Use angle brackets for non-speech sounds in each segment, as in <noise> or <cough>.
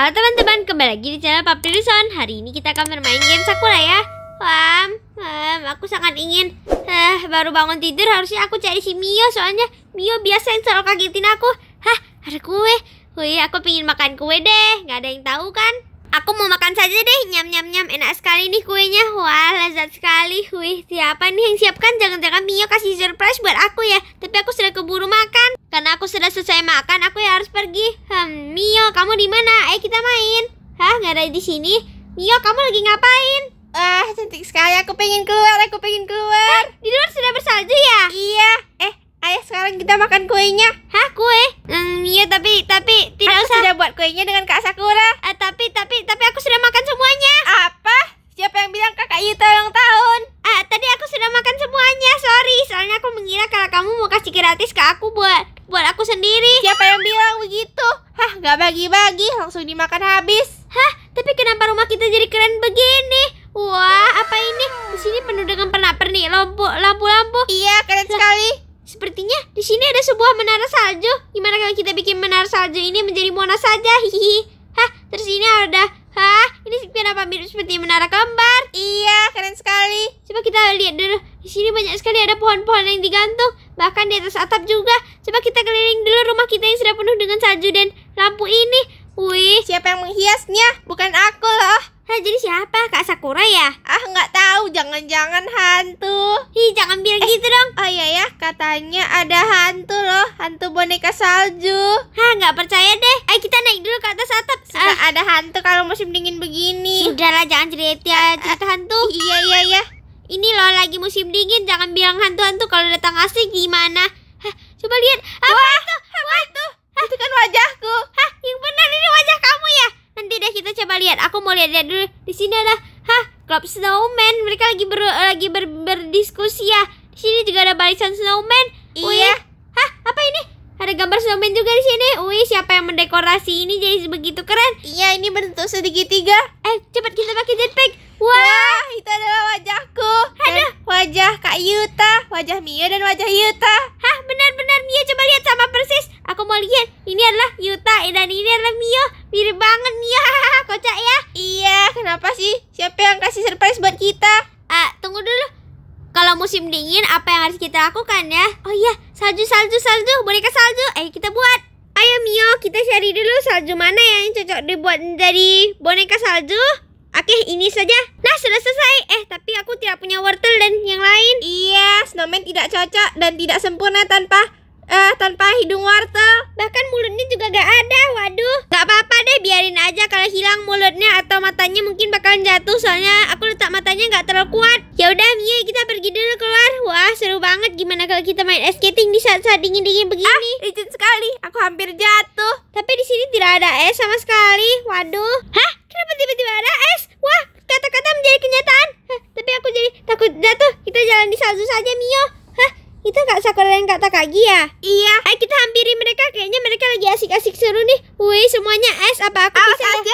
Halo teman-teman, kembali lagi di channel Papi Rison Hari ini kita akan bermain game Sakura ya Wam, um, aku sangat ingin uh, Baru bangun tidur harusnya aku cari si Mio Soalnya Mio biasa yang selalu kagetin aku Hah, ada kue Wih, aku pingin makan kue deh Gak ada yang tahu kan Aku mau makan saja deh, nyam nyam nyam, enak sekali nih kuenya, wah lezat sekali, wih siapa nih yang siapkan, jangan-jangan Mio kasih surprise buat aku ya, tapi aku sudah keburu makan, karena aku sudah selesai makan, aku ya harus pergi, hmm, Mio kamu di mana, ayo kita main, hah nggak ada di sini, Mio kamu lagi ngapain? Ah, cantik sekali, aku pengen keluar, aku pengen keluar. Hah, di luar sudah bersalju ya? Iya, eh, ayo sekarang kita makan kuenya kue. Hmm, iya tapi tapi tidak aku usah. sudah buat kuenya dengan Kak Sakura. Uh, tapi tapi tapi aku sudah makan semuanya. Apa? Siapa yang bilang Kakak Yuta ulang tahun? Uh, tadi aku sudah makan semuanya. Sorry, soalnya aku mengira kalau kamu mau kasih gratis ke aku buat buat aku sendiri. Siapa yang bilang begitu? Hah, nggak bagi-bagi, langsung dimakan habis. Hah, tapi kenapa rumah kita jadi keren begini? Wah, apa ini? Di sini penuh dengan pernak-pernik, lampu-lampu. Iya, keren sekali. Sepertinya di sini ada sebuah menara salju. Gimana kalau kita bikin menara salju ini menjadi monas saja? Hihi. Hah, terus ini ada Hah, ini kenapa mirip seperti menara kembar? Iya, keren sekali. Coba kita lihat dulu. Di sini banyak sekali ada pohon-pohon yang digantung, bahkan di atas atap juga. Coba kita keliling dulu rumah kita yang sudah penuh dengan salju dan lampu ini. Wih, siapa yang menghiasnya? Bukan aku loh. Hah, jadi siapa? Kak Sakura ya? Ah, nggak tahu. Jangan-jangan hantu. Hi, jangan bilang eh, gitu dong. Oh iya ya, katanya ada hantu loh. Hantu boneka salju. Hah, nggak percaya deh. Ayo eh, kita naik dulu ke atas atap. Suka ah. ada hantu kalau musim dingin begini. Sudahlah, jangan cerita ya, eh, cerita eh, hantu. Iya, iya, iya. Ini loh lagi musim dingin, jangan bilang hantu-hantu kalau datang asli gimana. Hah, coba lihat. Apa Wah, itu? Apa Wah. itu? Itu kan lihat lihat dulu di sini ada hah klub snowman mereka lagi ber lagi ber, berdiskusi ya di sini juga ada barisan snowman iya Wih. hah apa ini ada gambar snowman juga di sini wih siapa yang mendekorasi ini jadi begitu keren iya ini bentuk sedikit segitiga eh cepat kita pakai jetpack Wah, itu adalah wajahku. Aduh. wajah Kak Yuta, wajah Mio dan wajah Yuta. Hah, benar-benar Mio coba lihat sama persis. Aku mau lihat. Ini adalah Yuta dan ini adalah Mio. Mirip banget Mio. <laughs> Kocak ya. Iya, kenapa sih? Siapa yang kasih surprise buat kita? Ah, uh, tunggu dulu. Kalau musim dingin, apa yang harus kita lakukan ya? Oh iya, salju, salju, salju. Boneka salju. Ayo eh, kita buat. Ayo Mio, kita cari dulu salju mana yang cocok dibuat menjadi boneka salju. Oke, ini saja. Nah, sudah selesai. Eh, tapi aku tidak punya wortel dan yang lain. Iya, snowman tidak cocok dan tidak sempurna tanpa uh, tanpa hidung wortel. Bahkan mulutnya juga gak ada. Waduh. Gak apa-apa deh, biarin aja kalau hilang mulutnya atau matanya mungkin bakalan jatuh soalnya aku letak matanya nggak terlalu kuat. Ya udah, Mia, kita pergi dulu keluar. Wah, seru banget gimana kalau kita main ice skating di saat-saat dingin-dingin begini. Ah, licin sekali. Aku hampir jatuh. Tapi di sini tidak ada es sama sekali. Waduh. Hah? Sakura dan kata Kak Gia. Iya. Ayo kita hampiri mereka. Kayaknya mereka lagi asik-asik seru nih. Wih, semuanya es. Apa aku Awas, bisa? Ya?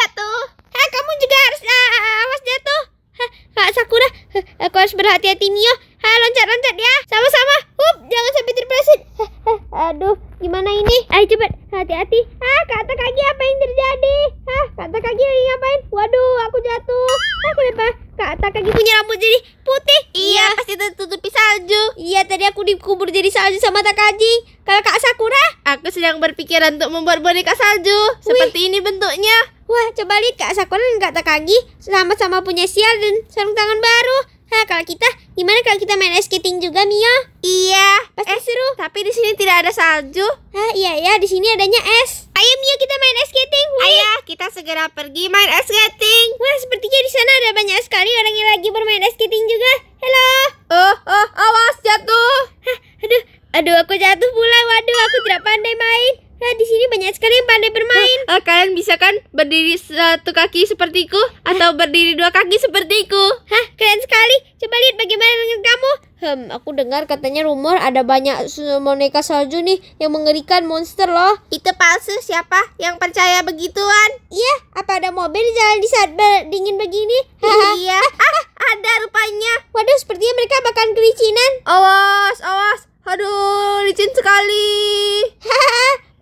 Sakura, aku sedang berpikiran untuk membuat boneka salju. Seperti ini bentuknya. Wah, coba lihat Kak Sakura dan Kak Takagi sama-sama punya sial dan sarung tangan baru. Hah, kalau kita, gimana kalau kita main ice skating juga, Mia? Iya, pasti eh, seru. Tapi di sini tidak ada salju. Hah, iya iya di sini adanya es. Ayo Mia, kita main ice skating. Wih. Ayo, kita segera pergi main ice skating. Wah, sepertinya di sana ada banyak sekali orang yang lagi bermain ice skating juga. Halo. Oh, oh, awas jatuh. Hah, aduh, Aduh, aku jatuh pula. Waduh, aku tidak pandai main. Nah, di sini banyak sekali yang pandai bermain. Ah, ah, kalian bisa kan berdiri satu kaki sepertiku atau berdiri dua kaki sepertiku? Hah, keren sekali. Coba lihat bagaimana dengan kamu. Hmm, aku dengar katanya rumor ada banyak boneka salju nih yang mengerikan monster loh. Itu palsu, siapa yang percaya begituan? Iya, apa ada mobil jalan di saat dingin begini? iya. Ah, ah, ada rupanya. Waduh, sepertinya mereka bakal kericinan. Awas, awas. Aduh, licin sekali.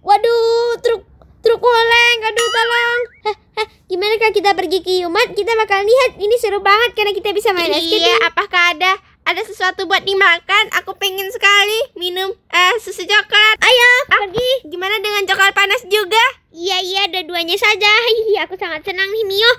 Waduh, truk truk oleng. Aduh, tolong. Gimana kalau kita pergi ke Yumat? Kita bakal lihat. Ini seru banget karena kita bisa main es Iya, apakah ada ada sesuatu buat dimakan? Aku pengen sekali minum eh susu coklat. Ayo, ah, pergi. Gimana dengan coklat panas juga? Iya, iya, ada duanya saja. Hihi, aku sangat senang nih, Mio.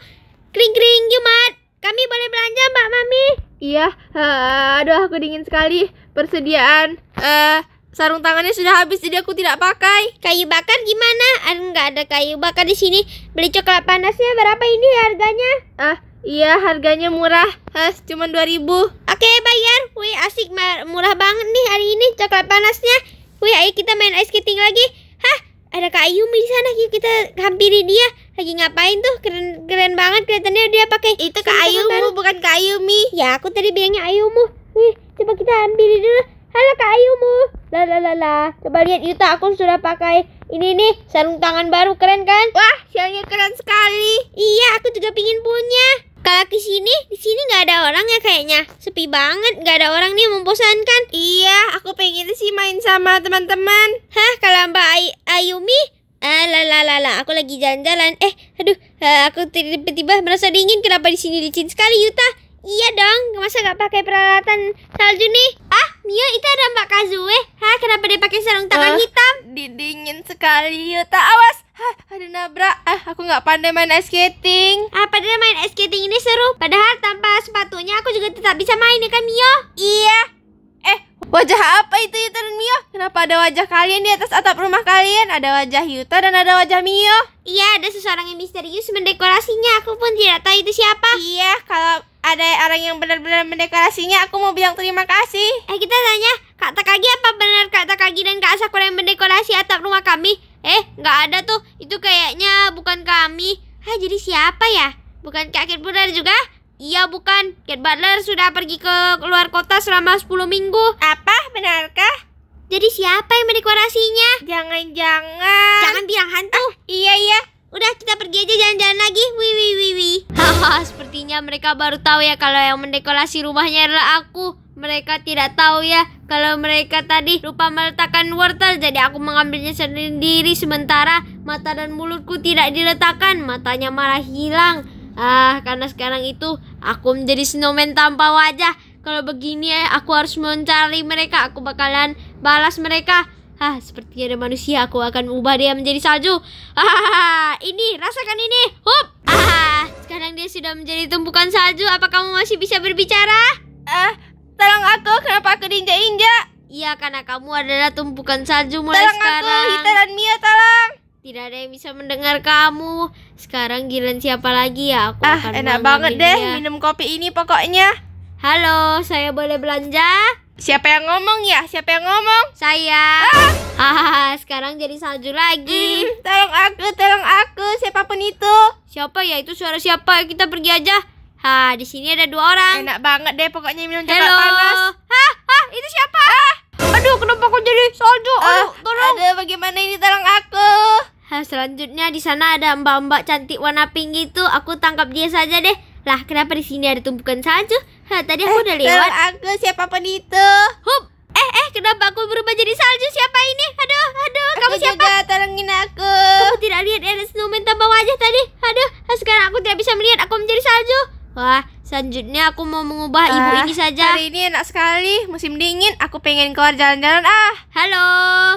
Kring kring Yumat. Kami boleh belanja, Mbak Mami. Iya, eh, aduh aku dingin sekali persediaan uh, sarung tangannya sudah habis jadi aku tidak pakai. Kayu bakar gimana? Enggak ada kayu bakar di sini. Beli coklat panasnya berapa ini harganya? Ah, uh, iya harganya murah. Has, dua ribu. Oke, okay, bayar. Wih, asik murah banget nih hari ini coklat panasnya. Wih, ayo kita main ice skating lagi. Hah, ada kayu di sana. Yuk kita hampiri dia. Lagi ngapain tuh? Keren keren banget kelihatannya dia pakai. Itu kayu bukan kayu mi? Ya, aku tadi bilangnya Ayumu. Wih, Coba kita ambil dulu. Halo Kak Ayumu. La la la la. Coba lihat Yuta, aku sudah pakai ini nih sarung tangan baru keren kan? Wah, sialnya keren sekali. Iya, aku juga pingin punya. Kalau ke sini, di sini nggak ada orang ya kayaknya. Sepi banget, nggak ada orang nih membosankan. Iya, aku pengen sih main sama teman-teman. Hah, kalau Mbak Ay Ayumi? Ah, la la la la, aku lagi jalan-jalan. Eh, aduh, ah, aku tiba-tiba merasa dingin. Kenapa di sini licin sekali, Yuta? Iya dong, masa gak pakai peralatan salju nih? Ah, Mio itu ada Mbak Kazue. Eh. Hah, kenapa dia pakai sarung tangan uh, hitam? Dingin sekali, Yuta. Ya awas, Hah, ada nabrak. Ah, aku nggak pandai main ice skating. Ah, padahal main ice skating ini seru. Padahal tanpa sepatunya aku juga tetap bisa main ya kan, Mio? Iya. Eh, wajah apa itu Yuta dan Mio? Kenapa ada wajah kalian di atas atap rumah kalian? Ada wajah Yuta dan ada wajah Mio. Iya, ada seseorang yang misterius mendekorasinya. Aku pun tidak tahu itu siapa. Iya, kalau ada orang yang benar-benar mendekorasinya, aku mau bilang terima kasih. Eh, kita tanya, Kak Takagi apa benar Kak Takagi dan Kak Sakura yang mendekorasi atap rumah kami? Eh, nggak ada tuh. Itu kayaknya bukan kami. Hah, jadi siapa ya? Bukan Kak Kate Butler juga? Iya, bukan. Kate Butler sudah pergi ke luar kota selama 10 minggu. Apa? Benarkah? Jadi siapa yang mendekorasinya? Jangan-jangan... Jangan bilang hantu. Ah, iya, iya. Udah kita pergi aja jalan-jalan lagi. Wi wi wi wi. <laughs> Haha, sepertinya mereka baru tahu ya kalau yang mendekorasi rumahnya adalah aku. Mereka tidak tahu ya kalau mereka tadi lupa meletakkan wortel jadi aku mengambilnya sendiri sementara mata dan mulutku tidak diletakkan. Matanya malah hilang. Ah, karena sekarang itu aku menjadi snowman tanpa wajah. Kalau begini ya aku harus mencari mereka. Aku bakalan balas mereka. Hah, seperti ada manusia, aku akan ubah dia menjadi salju. Hahaha, ini, rasakan ini. Hup! Ah, sekarang dia sudah menjadi tumpukan salju. Apa kamu masih bisa berbicara? Eh, uh, tolong aku, kenapa aku diinjak-injak? Iya, karena kamu adalah tumpukan salju mulai tolong sekarang. Tolong aku, Hita dan Mia, tolong. Tidak ada yang bisa mendengar kamu. Sekarang giliran siapa lagi ya? Aku ah, akan enak banget deh minum kopi ini pokoknya. Halo, saya boleh belanja? Siapa yang ngomong ya? Siapa yang ngomong? Saya. Ah! Hahaha, ah. sekarang jadi salju lagi. Hmm, tolong aku, tolong aku, siapapun itu. Siapa ya? Itu suara siapa? Kita pergi aja. Ha, di sini ada dua orang. Enak banget deh, pokoknya minum coklat Hello. panas. Hah, hah, itu siapa? Ah. Aduh, kenapa kok jadi salju? Ah, aduh, tolong. Aduh, bagaimana ini? Tolong aku. Ha, selanjutnya di sana ada mbak-mbak cantik warna pink gitu. Aku tangkap dia saja deh. Lah, kenapa di sini ada tumpukan salju? Hah, tadi aku eh, udah lewat. aku siapa itu. Hup. Eh, eh, kenapa aku berubah jadi salju? Siapa ini? Aduh, aduh, aku kamu siapa? Juga, tolongin aku. Kamu tidak lihat ada snowman tambah wajah tadi. Aduh, sekarang aku tidak bisa melihat. Aku menjadi salju. Wah, Selanjutnya aku mau mengubah ah, ibu ini saja. Hari ini enak sekali, musim dingin. Aku pengen keluar jalan-jalan ah. Halo.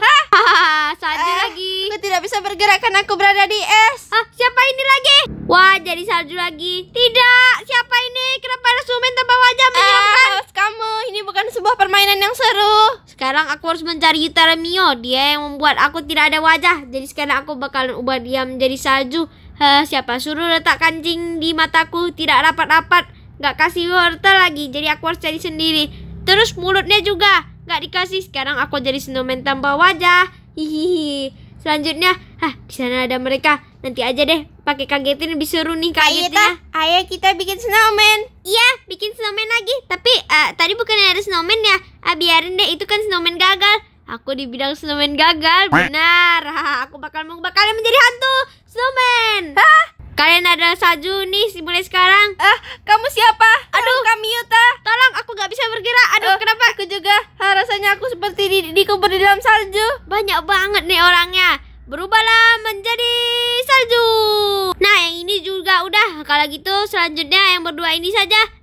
Hahaha, <laughs> salju ah, lagi. Aku tidak bisa bergerak karena aku berada di es. Ah, siapa ini lagi? Wah, jadi salju lagi. Tidak, siapa ini? Kenapa ada sumen tanpa wajah menyeramkan? Ah, kamu, ini bukan sebuah permainan yang seru. Sekarang aku harus mencari Yutara Mio. Dia yang membuat aku tidak ada wajah. Jadi sekarang aku bakalan ubah dia menjadi salju. Hah, siapa suruh letak kancing di mataku tidak rapat-rapat nggak kasih wortel lagi jadi aku harus cari sendiri terus mulutnya juga nggak dikasih sekarang aku jadi snowman tanpa wajah hihihi selanjutnya hah di sana ada mereka nanti aja deh pakai kagetin lebih seru nih kagetnya ayo kita bikin snowman iya bikin snowman lagi tapi uh, tadi bukan ada snowman ya ah, biarin deh itu kan snowman gagal Aku di bidang snowman gagal, benar. <laughs> aku bakal bakal menjadi hantu snowman. Hah? Kalian adalah salju nih mulai sekarang. Ah, kamu siapa? Aduh, kami Yuta. Tolong aku gak bisa bergerak. Aduh, uh, kenapa? Aku juga. Ha, rasanya aku seperti di dikubur di dalam salju. Banyak banget nih orangnya. Berubahlah menjadi salju. Nah, yang ini juga udah. Kalau gitu selanjutnya yang berdua ini saja.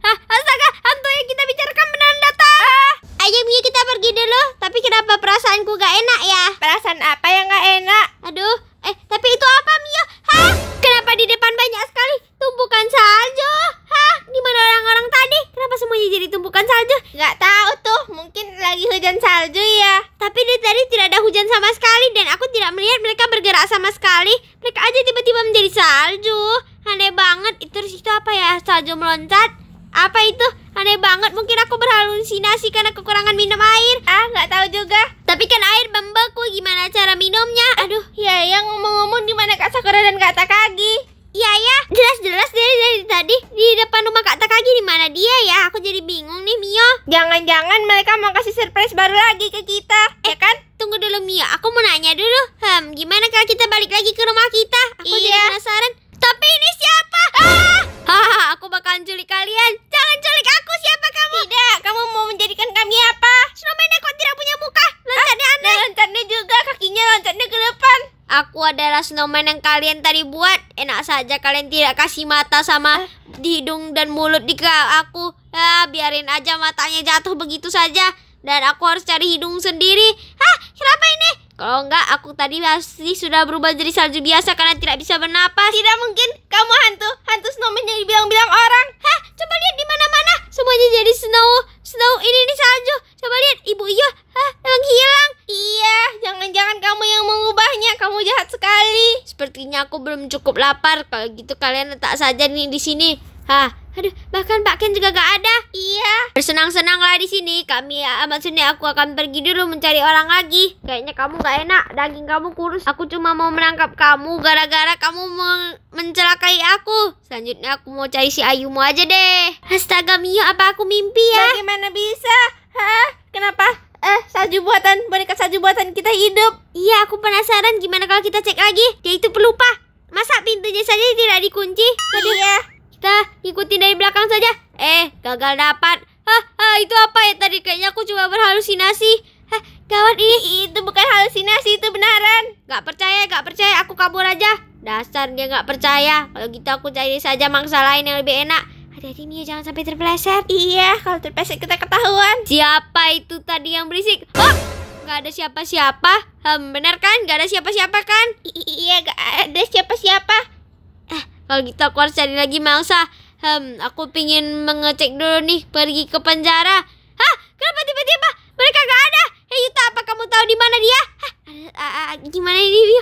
Mereka aja tiba-tiba menjadi salju. Aneh banget. Itu terus itu apa ya? Salju meloncat? Apa itu? Aneh banget. Mungkin aku berhalusinasi karena kekurangan minum air. Ah, nggak tahu juga. Tapi kan air membeku. Gimana cara minumnya? Aduh, ya yang ngomong-ngomong di mana Kak Sakura dan Kak Takagi? Iya ya, jelas-jelas dari dari tadi di depan rumah Kak Takagi di mana dia ya? Aku jadi bingung nih Mio. Jangan-jangan mereka mau kasih surprise baru lagi ke kita, ya eh, ya kan? tunggu dulu Mia. Aku mau nanya dulu. Hmm, gimana kalau kita balik lagi ke rumah kita? Aku iya. jadi penasaran. Tapi ini siapa? Ah! Haha, aku bakalan culik kalian. Jangan culik aku, siapa kamu? Tidak, kamu mau menjadikan kami apa? Snowman aku tidak punya muka. Loncatnya ah, aneh. Loncatnya juga, kakinya loncatnya ke depan. Aku adalah snowman yang kalian tadi buat. Enak saja kalian tidak kasih mata sama ah. hidung dan mulut di aku. Ah, biarin aja matanya jatuh begitu saja. Dan aku harus cari hidung sendiri. Hah? Kenapa ini? Kalau enggak, aku tadi pasti sudah berubah jadi salju biasa karena tidak bisa bernapas. Tidak mungkin. Kamu hantu. Hantu snowman yang dibilang-bilang orang. Hah? Coba lihat di mana-mana. Semuanya jadi snow. Snow ini nih salju. Coba lihat. Ibu iya. Hah? hilang, Iya. Jangan-jangan kamu yang mengubahnya. Kamu jahat sekali. Sepertinya aku belum cukup lapar. Kalau gitu kalian letak saja nih di sini. Hah? Aduh, bahkan Pak Ken juga gak ada. Iya. Bersenang-senanglah di sini. Kami, ah, maksudnya aku akan pergi dulu mencari orang lagi. Kayaknya kamu gak enak. Daging kamu kurus. Aku cuma mau menangkap kamu gara-gara kamu men mencelakai aku. Selanjutnya aku mau cari si Ayumu aja deh. Astaga Mio, apa aku mimpi ya? Bagaimana bisa? Hah? Kenapa? Eh, salju buatan, boneka salju buatan kita hidup. Iya, aku penasaran gimana kalau kita cek lagi. Dia itu pelupa. Masa pintunya saja tidak dikunci? ya kita ikutin dari belakang saja. Eh, gagal dapat. Hah, ah, itu apa ya tadi? Kayaknya aku cuma berhalusinasi. Hah, kawan ih, <laughs> itu bukan halusinasi, itu benaran Gak percaya, gak percaya. Aku kabur aja. Dasar dia gak percaya. Kalau gitu aku cari saja mangsa lain yang lebih enak. Hati-hati Mia, jangan sampai terpeleset. Iya, kalau terpeleset kita ketahuan. Siapa itu tadi yang berisik? Oh! gak ada siapa-siapa. Hmm, benar kan? Gak ada siapa-siapa kan? I iya, gak ada siapa-siapa. Kalau kita gitu keluar cari lagi mangsa. Hmm, aku pingin mengecek dulu nih pergi ke penjara. Hah? Kenapa tiba-tiba mereka gak ada? Hei Yuta, apa kamu tahu di mana dia? Hah? Uh, ah, gimana ah, ah, ini?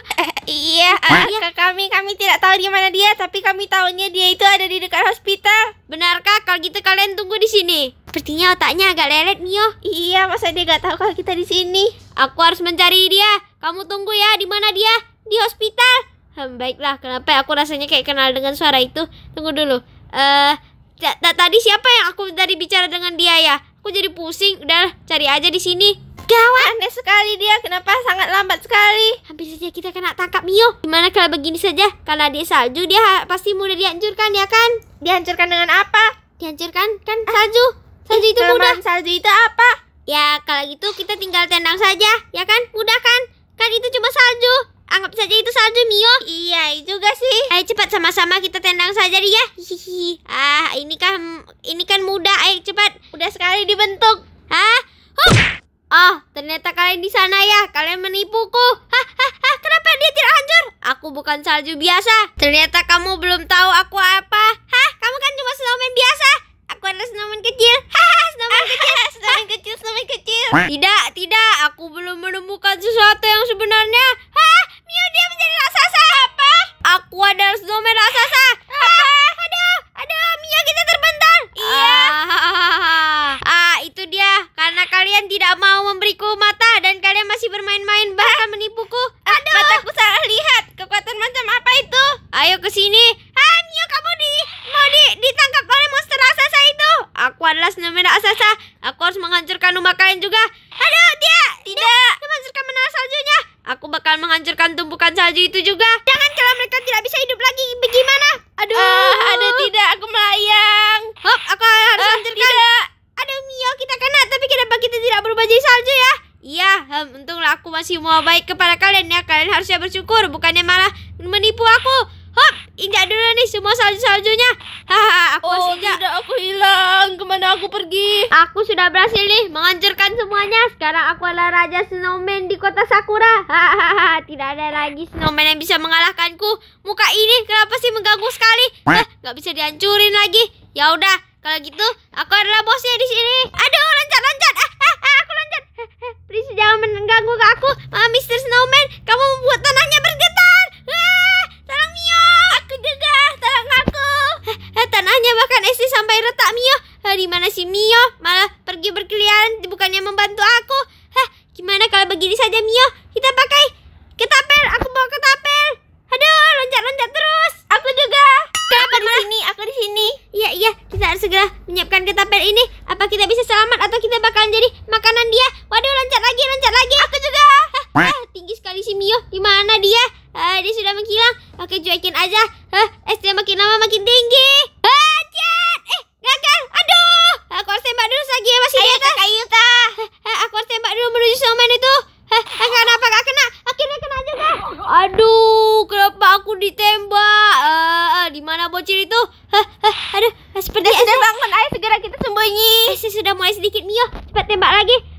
iya, uh, iya kami kami tidak tahu di mana dia, tapi kami tahunya dia itu ada di dekat hospital. Benarkah? Kalau gitu kalian tunggu di sini. Sepertinya otaknya agak lelet Mio. Iya, masa dia gak tahu kalau kita di sini? Aku harus mencari dia. Kamu tunggu ya, di mana dia? Di hospital. Hmm, baiklah, kenapa ya? aku rasanya kayak kenal dengan suara itu? Tunggu dulu. Eh, uh, tadi siapa yang aku tadi bicara dengan dia ya? Aku jadi pusing. Udah, cari aja di sini. Gawat, aneh sekali dia. Kenapa sangat lambat sekali? Hampir saja kita kena tangkap Mio. Gimana kalau begini saja? Karena dia salju, dia pasti mudah dihancurkan ya kan? Dihancurkan dengan apa? Dihancurkan kan salju. Ah. Salju eh, itu mudah. Salju itu apa? Ya, kalau gitu kita tinggal tendang saja, ya kan? Mudah kan? Kan itu cuma salju. Anggap saja itu salju Mio. Iya, iya juga sih. Ayo cepat sama-sama kita tendang saja dia. Ya. Hihihi. Ah, ini kan ini kan mudah. Ayo cepat. Udah sekali dibentuk. Hah? Huh. Oh, ternyata kalian di sana ya. Kalian menipuku. Hah, hah, hah. Kenapa dia tidak hancur? Aku bukan salju biasa. Ternyata kamu belum tahu aku apa. Hah? Kamu kan cuma snowman biasa aku ada senaman kecil. senaman kecil, senaman kecil, senaman kecil. Tidak, tidak, aku belum menemukan sesuatu yang sebenarnya. Ha, dia menjadi raksasa apa? Aku ada senaman raksasa. Apa? Ada, ada Mia kita terbentar. Iya. Ah. ah, itu dia. Karena kalian tidak mau memberiku mata dan kalian Mana aku pergi? Aku sudah berhasil nih menghancurkan semuanya. Sekarang aku adalah raja snowman di kota Sakura. Hahaha, tidak ada lagi snowman yang bisa mengalahkanku. Muka ini kenapa sih mengganggu sekali? Eh, nggak bisa dihancurin lagi. Ya udah, kalau gitu aku adalah bosnya di sini. Aduh, loncat-loncat. Ah, ah, ah, aku loncat. Please jangan mengganggu aku. Ah, Mister Snowman, kamu membuat tanahnya bergetar. Ah, tolong Mio. Aku juga, tolong aku. tanahnya bahkan esnya sampai retak Mio. Hah, di mana si Mio? Malah pergi berkeliaran bukannya membantu aku. Hah, gimana kalau begini saja Mio? Kita pakai ketapel, aku bawa ketapel.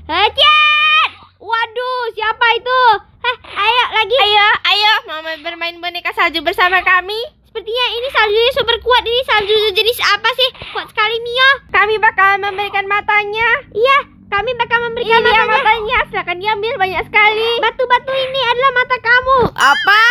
Hajar! Waduh, siapa itu? Hah, ayo lagi. Ayo, ayo, mau bermain boneka salju bersama kami. Sepertinya ini saljunya super kuat. Ini salju jenis apa sih? Kuat sekali, Mio. Kami bakal memberikan matanya. Iya, kami bakal memberikan ini iya, matanya. matanya. Silakan diambil banyak sekali. Batu-batu ini adalah mata kamu. Apa?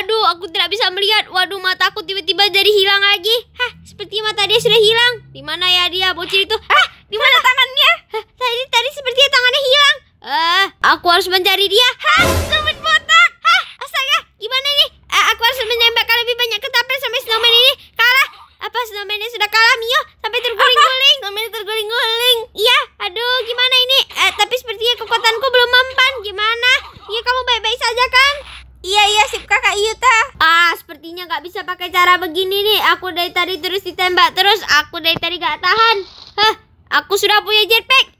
Aduh, aku tidak bisa melihat. Waduh, mataku tiba-tiba jadi hilang lagi. Hah, seperti mata dia sudah hilang. Di mana ya dia bocil itu? Hah, di mana tangannya? tadi tadi sepertinya tangannya hilang. Eh, uh, aku harus mencari dia. Hah, snowman botak. Hah, astaga, gimana ini? Uh, aku harus menembakkan lebih banyak ketapel sampai snowman ini kalah. Apa snowman ini sudah kalah, Mio? Sampai terguling-guling. Snowman terguling-guling. Iya, aduh, gimana ini? Uh, tapi sepertinya kekuatanku belum mempan. Gimana? Iya, kamu baik-baik saja kan? Iya iya sip kakak Yuta Ah sepertinya nggak bisa pakai cara begini nih Aku dari tadi terus ditembak terus Aku dari tadi nggak tahan Aku sudah punya jetpack.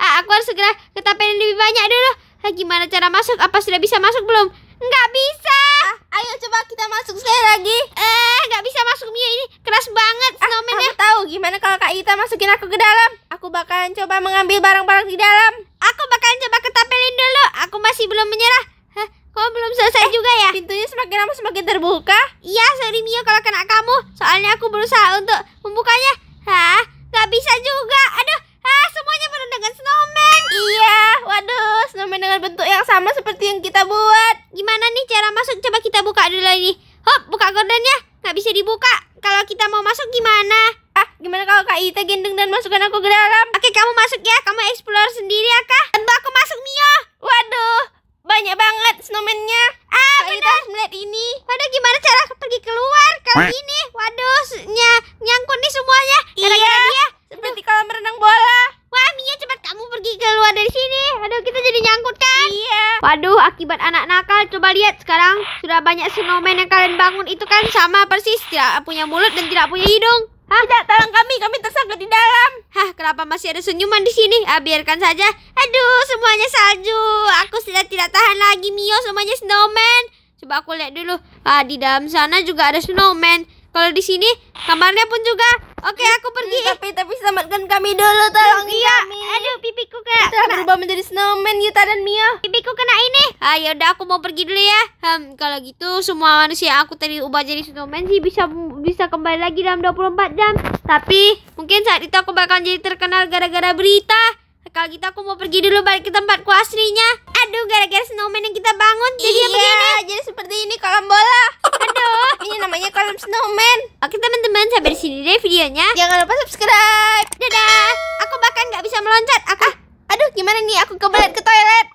Ah, aku harus segera ke tapen lebih banyak dulu. Ah, gimana cara masuk? Apa sudah bisa masuk belum? Nggak bisa. Ah, ayo coba kita masuk sekali lagi. Eh, nggak bisa masuk Mia ini keras banget snowman ah, Aku tahu gimana kalau Kak Ita masukin aku ke dalam. Aku bakalan coba mengambil barang-barang di dalam. Aku bakalan coba ketapelin dulu. Aku masih belum menyerah. Hah, kok belum selesai eh, juga ya? Pintunya semakin lama semakin terbuka. Iya, sorry Mia kalau kena kamu. Soalnya aku berusaha untuk membukanya. Hah, nggak bisa juga. Aduh, Hah, semuanya pada dengan snowman. Iya, waduh, snowman dengan bentuk yang sama seperti yang kita buat. Gimana nih cara masuk? Coba kita buka dulu lagi. Hop, buka gordennya. Nggak bisa dibuka. Kalau kita mau masuk gimana? Ah, gimana kalau Kak Ita gendeng dan masukkan aku ke dalam? Oke, kamu masuk ya. Kamu explore sendiri ya, Kak. Tentu aku masuk, Mio. Waduh, banyak banget snowman-nya. Ah, Kak Ita harus melihat ini. Waduh, gimana cara pergi keluar? Kalau ini, waduh, ny nyangkut nih semuanya. Gara-gara iya. dia seperti kolam renang bola. Wah, Mia cepat kamu pergi keluar dari sini. Aduh, kita jadi nyangkut kan? Iya. Waduh, akibat anak nakal. Coba lihat sekarang sudah banyak snowman yang kalian bangun itu kan sama persis tidak punya mulut dan tidak punya hidung. Hah? Tidak, tolong kami, kami tersangkut di dalam. Hah, kenapa masih ada senyuman di sini? Ah, biarkan saja. Aduh, semuanya salju. Aku sudah tidak tahan lagi, Mio. Semuanya snowman. Coba aku lihat dulu. Ah, di dalam sana juga ada snowman. Kalau di sini, kamarnya pun juga Oke, aku pergi. Hmm, tapi tapi selamatkan kami dulu tolong Iya. Kami. Aduh, pipiku kena. Kita kena. berubah menjadi snowman Yuta dan Mio. Pipiku kena ini. Ah, ya udah aku mau pergi dulu ya. Hmm, kalau gitu semua manusia aku tadi ubah jadi snowman sih bisa bisa kembali lagi dalam 24 jam. Tapi mungkin saat itu aku bakal jadi terkenal gara-gara berita. Kalau kita gitu aku mau pergi dulu balik ke tempatku aslinya. Aduh, gara-gara snowman yang kita bangun jadi iya, begini. jadi seperti ini kolam bola. Aduh, <laughs> ini namanya kolam snowman. Oke teman-teman, sampai di sini deh videonya. Jangan lupa subscribe. Dadah. Aku bahkan nggak bisa meloncat. Aku ah, aduh gimana nih? Aku kebelet ke toilet.